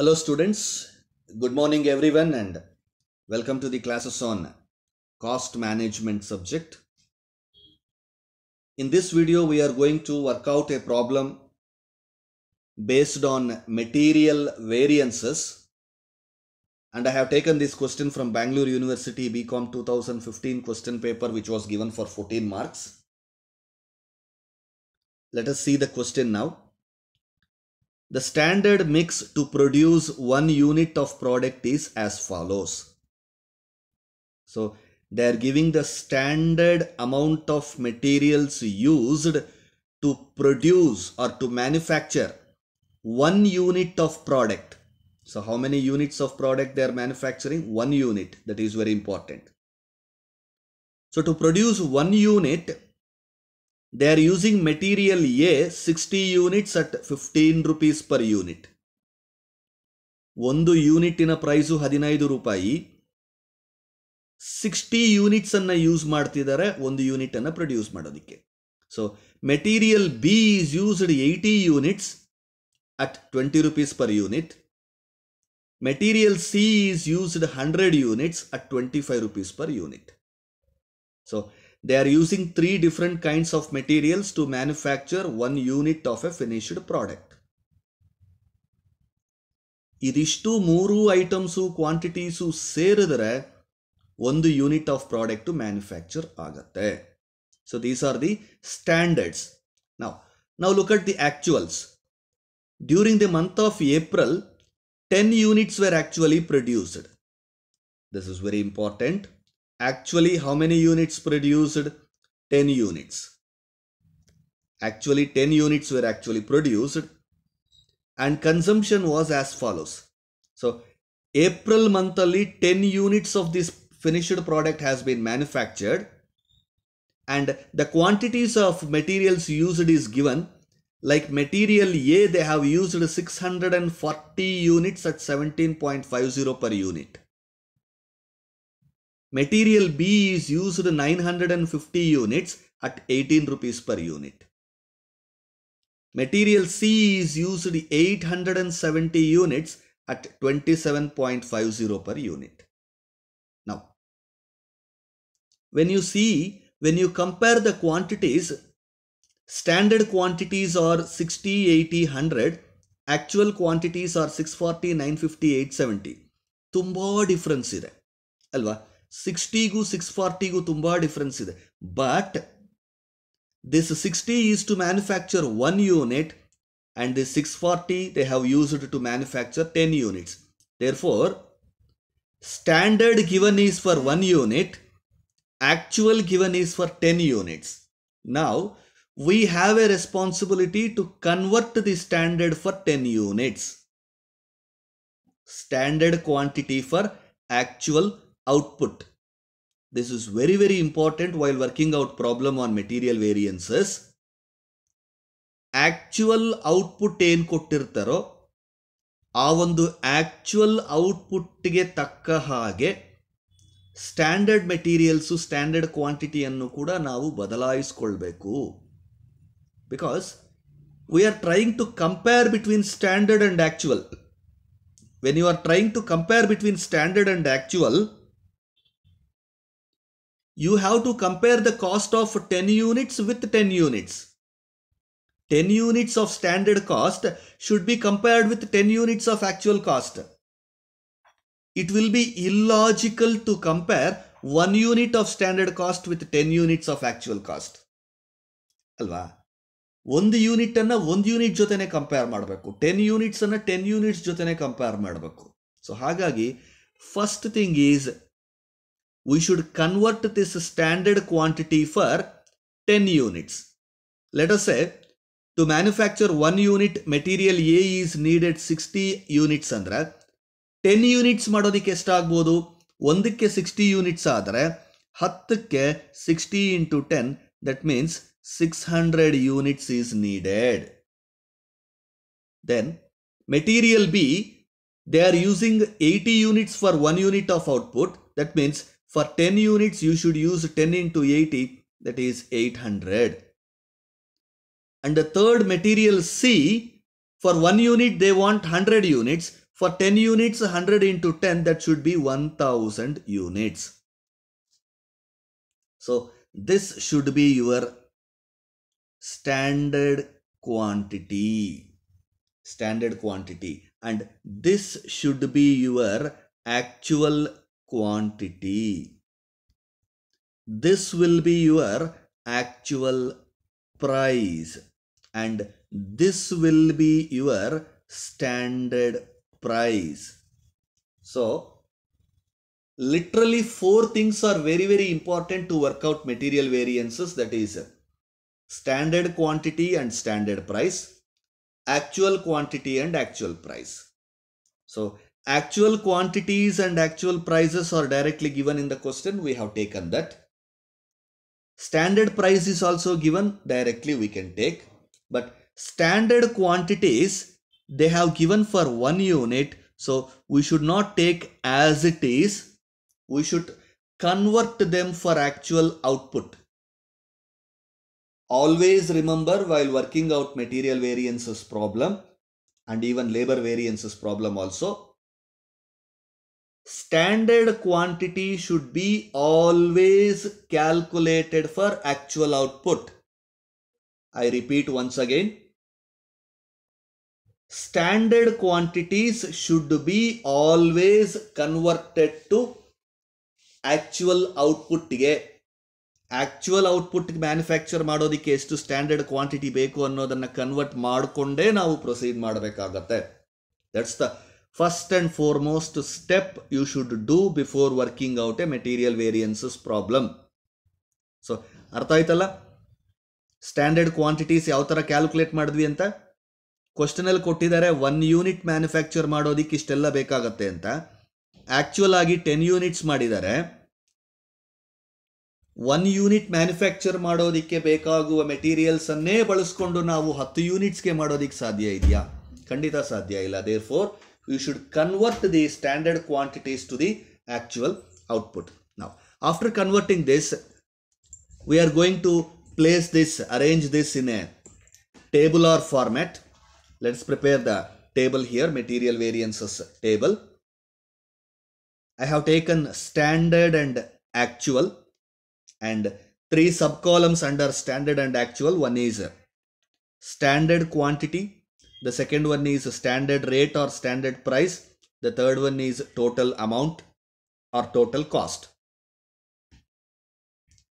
Hello students, good morning everyone and welcome to the classes on cost management subject. In this video we are going to work out a problem based on material variances and I have taken this question from Bangalore University BCom 2015 question paper which was given for 14 marks. Let us see the question now. The standard mix to produce one unit of product is as follows. So they are giving the standard amount of materials used to produce or to manufacture one unit of product. So how many units of product they are manufacturing? One unit that is very important. So to produce one unit, they are using material A 60 units at 15 rupees per unit. One do unit in a price of 15 rupee 60 units anna use maadthidare, one do unit a produce maadadikke. So, material B is used 80 units at 20 rupees per unit. Material C is used 100 units at 25 rupees per unit. So, they are using three different kinds of materials to manufacture one unit of a finished product. ಇದಿಷ್ಟು ಮೂರು items quantities ಸೇರಿದ್ರೆ ಒಂದು unit of product manufacture ಆಗತ್ತೆ so these are the standards ನಾವು ನಾವು look at the actuals during the month of April ten units were actually produced this is very important actually how many units produced 10 units actually 10 units were actually produced and consumption was as follows so april monthly 10 units of this finished product has been manufactured and the quantities of materials used is given like material a they have used 640 units at 17.50 per unit Material B is used 950 units at 18 rupees per unit. Material C is used 870 units at 27.50 per unit. Now, when you see, when you compare the quantities, standard quantities are 60, 80, 100. Actual quantities are 640, 950, 870. ತುಂಬ difference ಇದೆ ಅಲ್ವಾ ಸಿಕ್ಸ್ಟಿಗೂ six ಫಾರ್ಟಿಗೂ ತುಂಬ difference ಇದೆ but this sixty is to manufacture one unit and this six forty they have used to manufacture ten units therefore standard given is for one unit actual given is for ten units ನಾವು we have a responsibility to convert the standard for 10 units. Standard quantity for actual output. This is very very important while working out problem on material variances. Actual output en kottirtharo avandu actual output tige takka hage standard materials standard quantity annu kuda naavu badalaisikolbeku. Because we are trying to compare between standard and actual. When you are trying to compare between standard and actual, you have to compare the cost of 10 units with 10 units. 10 units of standard cost should be compared with 10 units of actual cost. It will be illogical to compare 1 unit of standard cost with 10 units of actual cost. ಅಲ್ವಾ ಒಂದು ಯೂನಿಟನ್ನು ಒಂದು unit ಜೊತೆನೆ compare ಮಾಡಬೇಕು ten ಯೂನಿಟ್ಸನ್ನು ten units ಜೊತೆನೆ compare ಮಾಡಬೇಕು So ಹಾಗಾಗಿ first thing is we should convert this standard quantity for 10 units. Let us say to manufacture one unit material A is needed 60 units under 10 units madodike stock bodu 1 ke 60 units adre 10 ke 60 into 10 that means 600 units is needed. Then material B they are using 80 units for one unit of output that means for 10 units, you should use 10 into 80, that is 800. And the third material C, for 1 unit, they want 100 units. For 10 units, 100 into 10, that should be 1000 units. So, this should be your standard quantity. Standard quantity. And this should be your actual quantity. This will be your actual price and this will be your standard price. So literally four things are very very important to work out material variances that is standard quantity and standard price actual quantity and actual price so actual quantities and actual prices are directly given in the question we have taken that standard price is also given directly we can take but standard quantities they have given for one unit so we should not take as it is we should convert them for actual output always remember while working out material variances problem and even labor variances problem also standard quantity should be always calculated for actual output. I repeat once again. Standard quantities should be always converted to actual actual ಔಟ್ಪುಟ್ಗೆ actual ಔಟ್ಪುಟ್ಗೆ manufacture ಮಾಡೋದಕ್ಕೆ ಎಷ್ಟು standard quantity ಬೇಕು ಅನ್ನೋದನ್ನು convert ಮಾಡಿಕೊಂಡೇ ನಾವು proceed ಮಾಡಬೇಕಾಗತ್ತೆ That's the first and foremost step you should do before working out a material variances problem so ಅರ್ಥ ಆಯ್ತಲ್ಲ ಸ್ಟ್ಯಾಂಡರ್ಡ್ ಕ್ವಾಂಟಿಟೀಸ್ ಯಾವ ಥರ ಕ್ಯಾಲ್ಕುಲೇಟ್ ಮಾಡಿದ್ವಿ ಅಂತ ಕ್ವಶನಲ್ಲಿ ಕೊಟ್ಟಿದ್ದಾರೆ ಒನ್ ಯೂನಿಟ್ ಮ್ಯಾನುಫ್ಯಾಕ್ಚರ್ ಮಾಡೋದಕ್ಕೆ ಇಷ್ಟೆಲ್ಲ ಬೇಕಾಗತ್ತೆ ಅಂತ ಆ್ಯಕ್ಚುಯಲ್ ಆಗಿ ಟೆನ್ ಯೂನಿಟ್ಸ್ ಮಾಡಿದ್ದಾರೆ ಒನ್ ಯೂನಿಟ್ ಮ್ಯಾನುಫ್ಯಾಕ್ಚರ್ ಮಾಡೋದಕ್ಕೆ ಬೇಕಾಗುವ ಮೆಟೀರಿಯಲ್ಸನ್ನೇ ಬಳಸಿಕೊಂಡು ನಾವು ಹತ್ತು ಯೂನಿಟ್ಸ್ಗೆ ಮಾಡೋದಕ್ಕೆ ಸಾಧ್ಯ ಇದೆಯಾ ಖಂಡಿತ ಸಾಧ್ಯ ಇಲ್ಲ therefore We should convert the standard quantities to the actual output. Now, after converting this, we are going to place this, arrange this in a tabular format. Let's prepare the table here, material variances table. I have taken standard and actual and three sub columns under standard and actual. One is standard quantity, the second one is standard rate or standard price. The third one is total amount or total cost.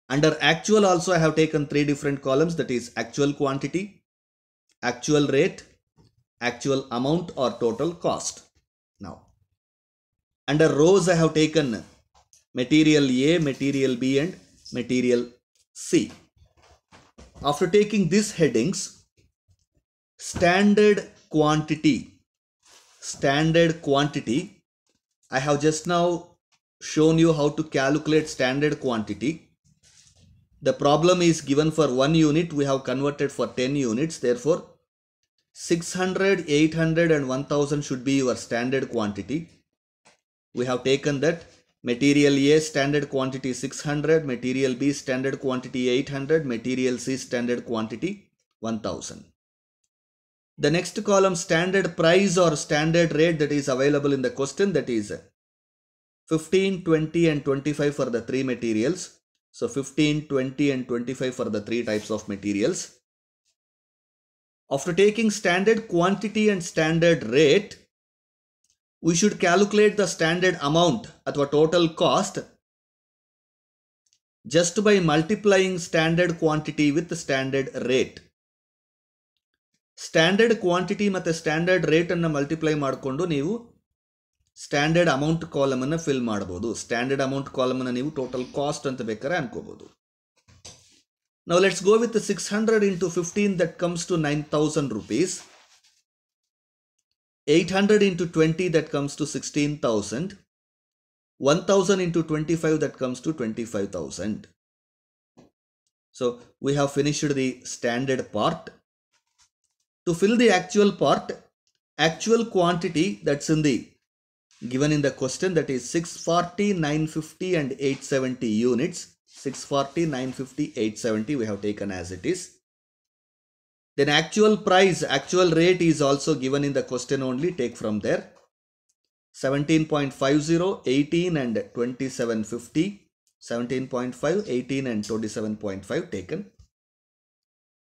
Under actual also I have taken three different columns that is actual quantity, actual rate, actual amount or total cost. Now under rows I have taken material A, material B and material C. After taking these headings standard quantity standard quantity I have just now shown you how to calculate standard quantity the problem is given for 1 unit we have converted for 10 units therefore 600 800 and 1000 should be your standard quantity we have taken that material A standard quantity 600 material B standard quantity 800 material C standard quantity 1000 the next column standard price or standard rate that is available in the question that is 15, 20 and 25 for the three materials. So 15, 20 and 25 for the three types of materials. After taking standard quantity and standard rate, we should calculate the standard amount the total cost just by multiplying standard quantity with standard rate. Standard quantity ಮತ್ತು standard ರೇಟನ್ನು multiply ಮಾಡಿಕೊಂಡು ನೀವು standard amount ಕಾಲಮನ್ನು fill ಮಾಡ್ಬೋದು standard amount ಕಾಲಮನ್ನು ನೀವು total cost ಅಂತ ಬೇಕಾದ್ರೆ ಅನ್ಕೋಬೋದು ನಾವು let's go with six hundred into fifteen that comes to nine thousand rupees eight hundred into twenty that comes to sixteen thousand one thousand into twenty five that comes to twenty five thousand so we have finished the standard part to fill the actual part actual quantity that's in the given in the question that is 640 950 and 870 units 640 950 870 we have taken as it is then actual price actual rate is also given in the question only take from there 17.50 18 and 2750 17.5 18 and 27.5 taken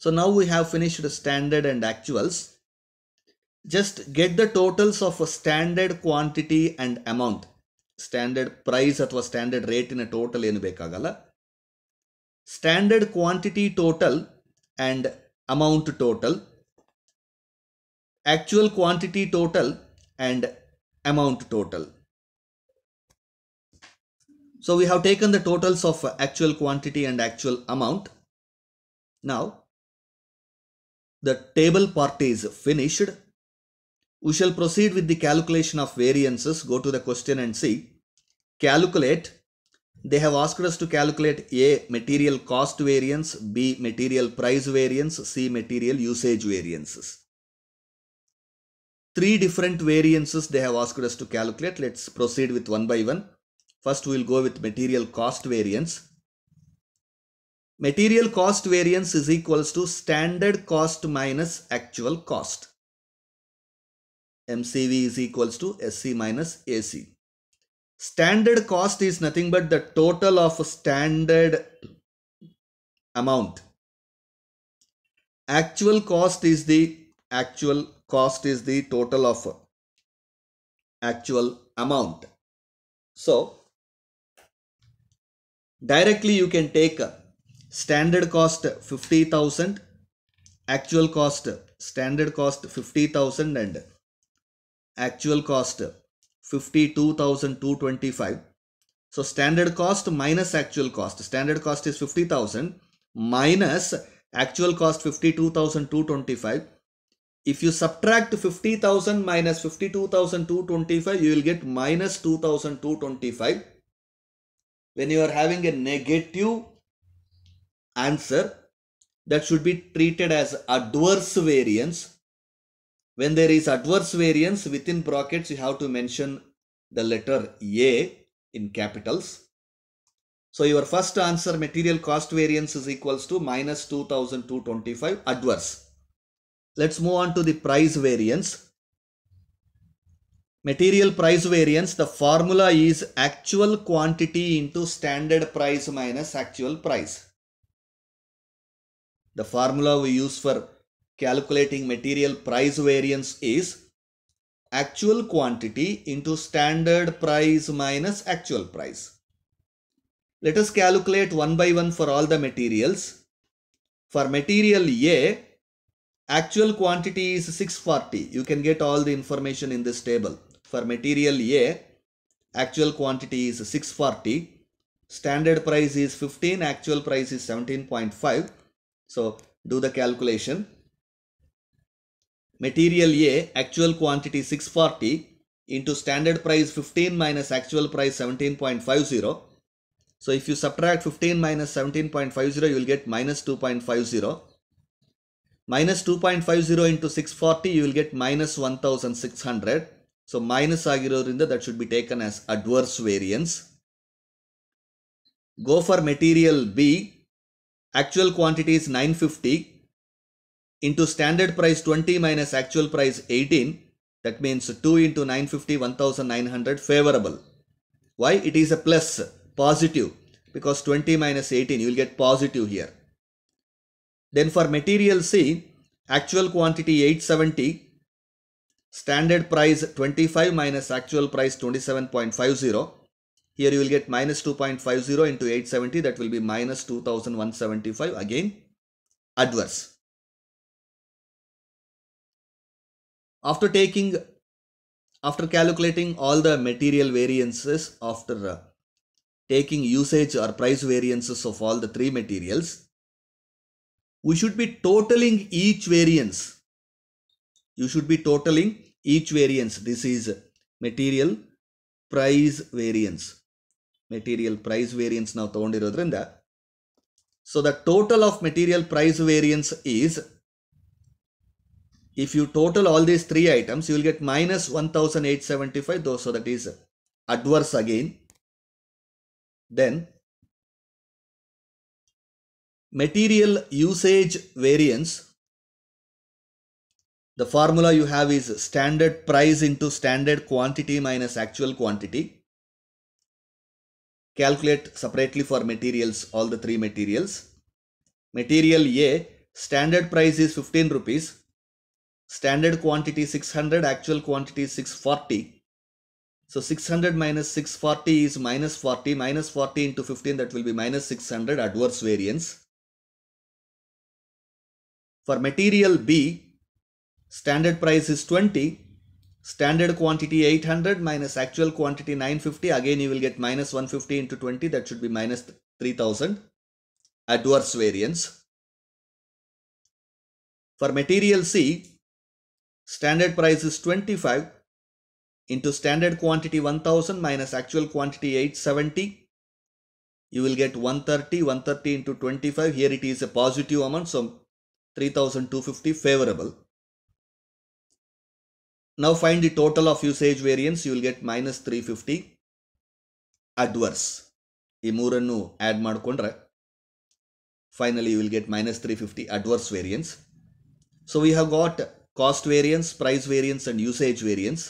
So now we have finished the standard and actuals. Just get the totals of standard quantity and amount. Standard price at standard rate in a total in Bekagala. Standard quantity total and amount total. Actual quantity total and amount total. So we have taken the totals of actual quantity and actual amount. Now the table part is finished. We shall proceed with the calculation of variances. Go to the question and see. Calculate. They have asked us to calculate A. Material cost variance. B. Material price variance. C. Material usage variances. Three different variances they have asked us to calculate. Let's proceed with one by one. First we will go with material cost variance material cost variance is equals to standard cost minus actual cost. MCV is equals to SC minus AC. Standard cost is nothing but the total of standard amount. Actual cost is the actual cost is the total of actual amount. So directly you can take a standard cost 50000 actual cost standard cost 50000 and actual cost 52225 so standard cost minus actual cost standard cost is 50000 minus actual cost 52225 if you subtract 50000 minus 52225 you will get minus 2225 when you are having a negative answer that should be treated as adverse variance. When there is adverse variance within brackets, you have to mention the letter A in capitals. So your first answer material cost variance is equals to minus 2225 adverse. Let's move on to the price variance. Material price variance, the formula is actual quantity into standard price minus actual price. The formula we use for calculating material price variance is actual quantity into standard price minus actual price. Let us calculate one by one for all the materials. For material A, actual quantity is 640. You can get all the information in this table. For material A, actual quantity is 640. Standard price is 15, actual price is 17.5. So do the calculation. Material A actual quantity 640 into standard price 15 minus actual price 17.50. So if you subtract 15 minus 17.50 you will get minus 2.50. Minus 2.50 into 640 you will get minus 1600. So minus agirorinda that should be taken as adverse variance. Go for material B actual quantity is 950 into standard price 20 minus actual price 18 that means 2 into 950 1900 favorable why it is a plus positive because 20 minus 18 you will get positive here then for material c actual quantity 870 standard price 25 minus actual price 27.50 here you will get minus 2.50 into 870 that will be minus 2175 again adverse. After taking after calculating all the material variances after uh, taking usage or price variances of all the three materials we should be totaling each variance you should be totaling each variance this is material price variance material price variance ನಾವು ತೊಗೊಂಡಿರೋದ್ರಿಂದ so the total of material price variance is. if you total all these three items you will get minus 1875 though so that is adverse again then material usage variance the formula you have is standard price into standard quantity minus actual quantity Calculate separately for materials, all the three materials. Material A, standard price is 15 rupees. Standard quantity 600, actual quantity 640. So 600 minus 640 is minus 40, minus 40 into 15 that will be minus 600 adverse variance. For material B, standard price is 20, standard quantity 800 minus actual quantity 950 again you will get minus 150 into 20 that should be minus 3000 adverse variance for material C standard price is 25 into standard quantity 1000 minus actual quantity 870 you will get 130 130 into 25 here it is a positive amount so 3250 favorable now find the total of usage variance. You will get minus 350 adverse. ಈ more add ಮಾಡಿಕೊಂಡ್ರೆ finally you Finally, you will get minus 350 adverse variance. So we have got cost variance, price variance, and usage variance.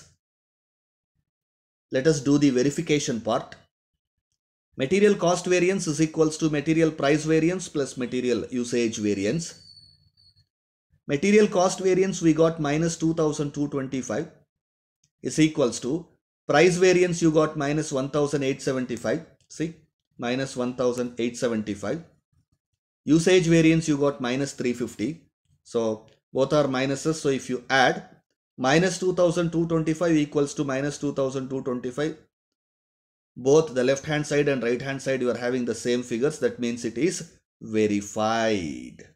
let us do the verification part. Material cost variance is equals to material price variance plus material usage variance. Material cost variance we got minus 2225 is equals to price variance you got minus 1875 see minus 1875 usage variance you got minus 350 so both are minuses so if you add minus 2225 equals to minus 2225 both the left hand side and right hand side you are having the same figures that means it is verified